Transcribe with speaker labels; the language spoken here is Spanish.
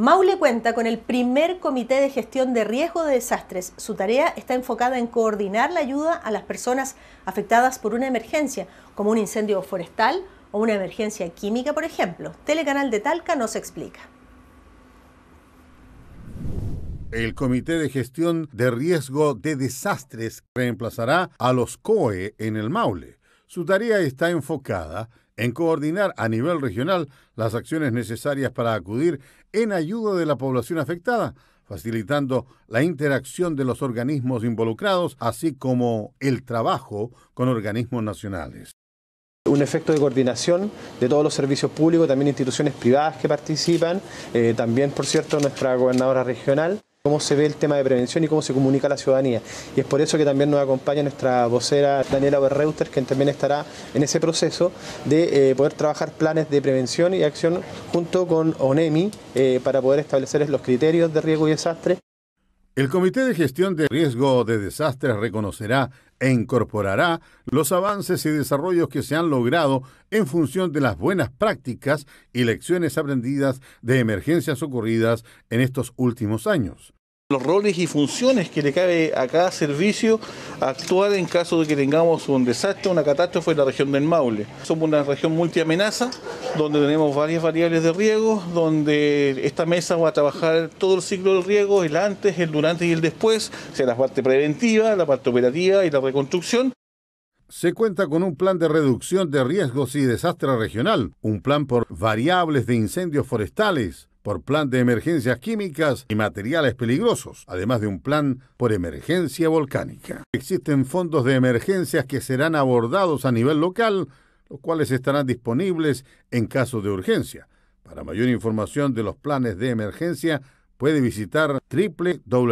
Speaker 1: Maule cuenta con el primer comité de gestión de riesgo de desastres. Su tarea está enfocada en coordinar la ayuda a las personas afectadas por una emergencia, como un incendio forestal o una emergencia química, por ejemplo. Telecanal de Talca nos explica.
Speaker 2: El Comité de Gestión de Riesgo de Desastres reemplazará a los COE en el Maule. Su tarea está enfocada en coordinar a nivel regional las acciones necesarias para acudir en ayuda de la población afectada, facilitando la interacción de los organismos involucrados, así como el trabajo con organismos nacionales
Speaker 3: un efecto de coordinación de todos los servicios públicos, también instituciones privadas que participan, eh, también, por cierto, nuestra gobernadora regional cómo se ve el tema de prevención y cómo se comunica a la ciudadanía. Y es por eso que también nos acompaña nuestra vocera Daniela Berreuter, quien también estará en ese proceso de eh, poder trabajar planes de prevención y acción junto con ONEMI eh, para poder establecer los criterios de riesgo y desastre. El Comité de Gestión de Riesgo
Speaker 2: de Desastres reconocerá e incorporará los avances y desarrollos que se han logrado en función de las buenas prácticas y lecciones aprendidas de emergencias ocurridas en estos últimos años los roles y funciones que le cabe a cada
Speaker 4: servicio actuar en caso de que tengamos un desastre, una catástrofe en la región del Maule. Somos una región multiamenaza, donde tenemos varias variables de riego, donde esta mesa va a trabajar todo el ciclo del riesgo, el antes, el durante y el después, sea, la parte
Speaker 2: preventiva, la parte operativa y la reconstrucción. Se cuenta con un plan de reducción de riesgos y desastres regional, un plan por variables de incendios forestales, por plan de emergencias químicas y materiales peligrosos, además de un plan por emergencia volcánica. Existen fondos de emergencias que serán abordados a nivel local, los cuales estarán disponibles en caso de urgencia. Para mayor información de los planes de emergencia, puede visitar www.onemi.cl.